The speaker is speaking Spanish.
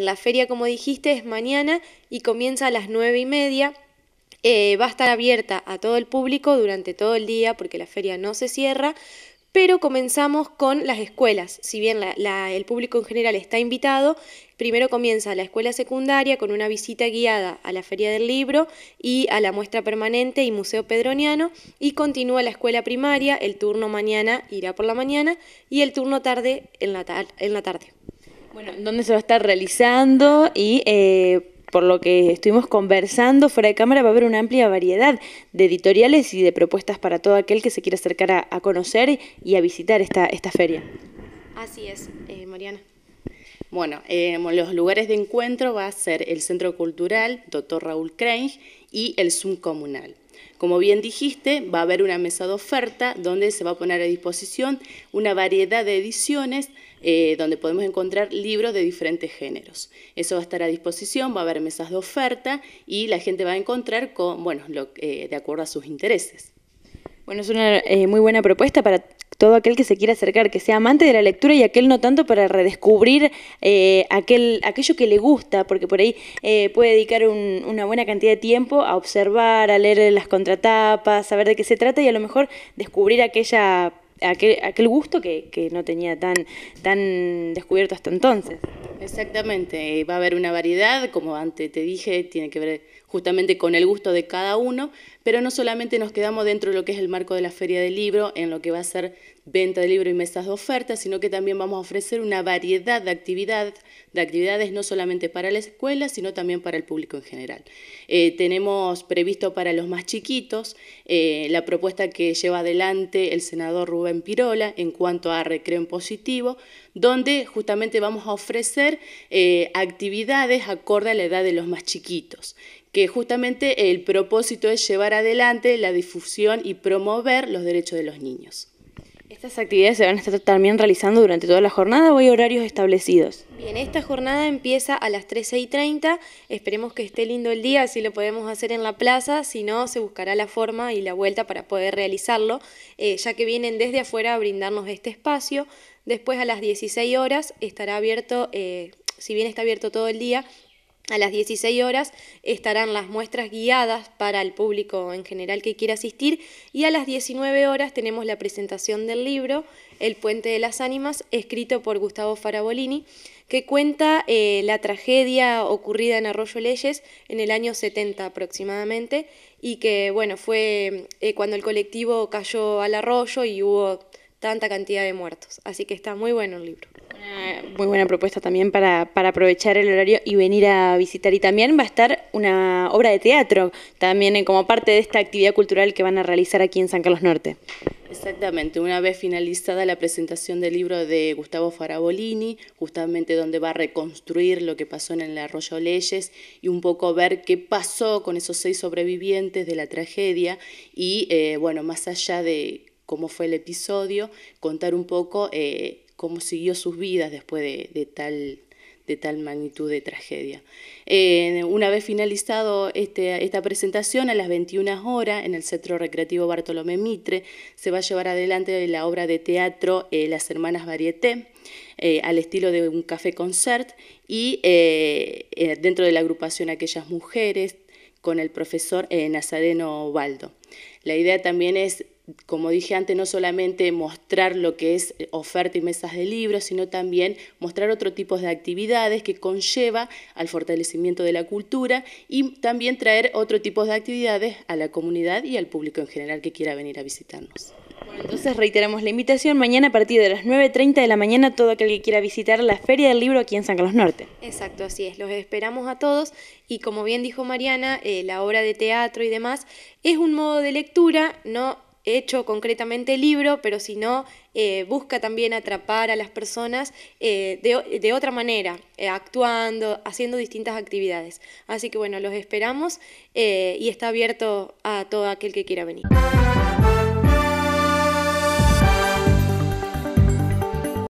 la feria, como dijiste, es mañana y comienza a las nueve y media. Eh, va a estar abierta a todo el público durante todo el día porque la feria no se cierra, pero comenzamos con las escuelas. Si bien el público en general está invitado, primero comienza la escuela secundaria con una visita guiada a la Feria del Libro y a la muestra permanente y Museo Pedroniano, y continúa la escuela primaria, el turno mañana irá por la mañana y el turno tarde en en la tarde. Bueno, ¿dónde se va a estar realizando? Y eh, por lo que estuvimos conversando fuera de cámara, va a haber una amplia variedad de editoriales y de propuestas para todo aquel que se quiera acercar a, conocer y a visitar esta, esta feria. Así es, eh, Mariana. Bueno, eh, los lugares de encuentro va a ser el Centro Cultural, Dr. Raúl crane y el Zoom Comunal. Como bien dijiste, va a haber una mesa de oferta donde se va a poner a disposición una variedad de ediciones eh, donde podemos encontrar libros de diferentes géneros. Eso va a estar a disposición, va a haber mesas de oferta y la gente va a encontrar eh, de acuerdo a sus intereses. Bueno, es una eh, muy buena propuesta para todo aquel que se quiera acercar, que sea amante de la lectura y aquel no tanto para redescubrir eh, aquel, aquello que le gusta, porque por ahí eh, puede dedicar una buena cantidad de tiempo a observar, a leer las contratapas, saber de qué se trata y a lo mejor descubrir aquella, aquel, aquel gusto que, que no tenía tan, tan descubierto hasta entonces. Exactamente, eh, va a haber una variedad, como antes te dije, tiene que ver justamente con el gusto de cada uno, pero no solamente nos quedamos dentro de lo que es el marco de la feria del libro, en lo que va a ser venta de libro y mesas de oferta, sino que también vamos a ofrecer una variedad de, actividades, de actividades, no solamente para la escuela, sino también para el público en general. Eh, tenemos previsto para los más chiquitos eh, la propuesta que lleva adelante el senador Rubén Pirola en cuanto a recreo en positivo, donde justamente vamos a ofrecer eh, actividades acorde a la edad de los más chiquitos, que justamente el propósito es llevar adelante la difusión y promover los derechos de los niños. ¿Estas actividades se van a estar también realizando durante toda la jornada o hay horarios establecidos? Bien, esta jornada empieza a las 13 y 30. Esperemos que esté lindo el día, así lo podemos hacer en la plaza. Si no, se buscará la forma y la vuelta para poder realizarlo, eh, ya que vienen desde afuera a brindarnos este espacio. Después a las 16 horas estará abierto, eh, si bien está abierto todo el día, a las 16 horas estarán las muestras guiadas para el público en general que quiera asistir y a las 19 horas tenemos la presentación del libro El puente de las ánimas, escrito por Gustavo Farabolini, que cuenta eh, la tragedia ocurrida en Arroyo Leyes en el año 70 aproximadamente y que bueno, fue eh, cuando el colectivo cayó al arroyo y hubo tanta cantidad de muertos. Así que está muy bueno el libro. muy buena propuesta también para, para, aprovechar el horario y venir a visitar. Y también va a estar una obra de teatro, también eh, como parte de esta actividad cultural que van a realizar aquí en San Carlos Norte. Exactamente, una vez finalizada la presentación del libro de Gustavo Farabolini, justamente donde va a reconstruir lo que pasó en el arroyo Leyes y un poco ver qué pasó con esos seis sobrevivientes de la tragedia y, eh, bueno, más allá de cómo fue el episodio, contar un poco eh, cómo siguió sus vidas después de, tal, de tal magnitud de tragedia. Eh, una vez finalizado este, esta presentación, a las 21 horas, en el Centro Recreativo Bartolomé Mitre, se va a llevar adelante la obra de teatro eh, Las Hermanas Varieté. al estilo de un café concert y dentro de la agrupación Aquellas Mujeres con el profesor Nazareno Baldo. La idea también es como dije antes, no solamente mostrar lo que es oferta y mesas de libros, sino también mostrar otro tipo de actividades que conlleva al fortalecimiento de la cultura y también traer otro tipo de actividades a la comunidad y al público en general que quiera venir a visitarnos. Bueno, entonces reiteramos la invitación mañana a partir de las 9.30 de la mañana todo aquel que quiera visitar la Feria del Libro aquí en San Carlos Norte. Exacto, así es, los esperamos a todos y como bien dijo Mariana, eh, la obra de teatro y demás es un modo de lectura, no hecho concretamente el libro, pero si no, eh, busca también atrapar a las personas eh, de, otra manera, eh, actuando, haciendo distintas actividades. Así que bueno, los esperamos y está abierto a todo aquel que quiera venir.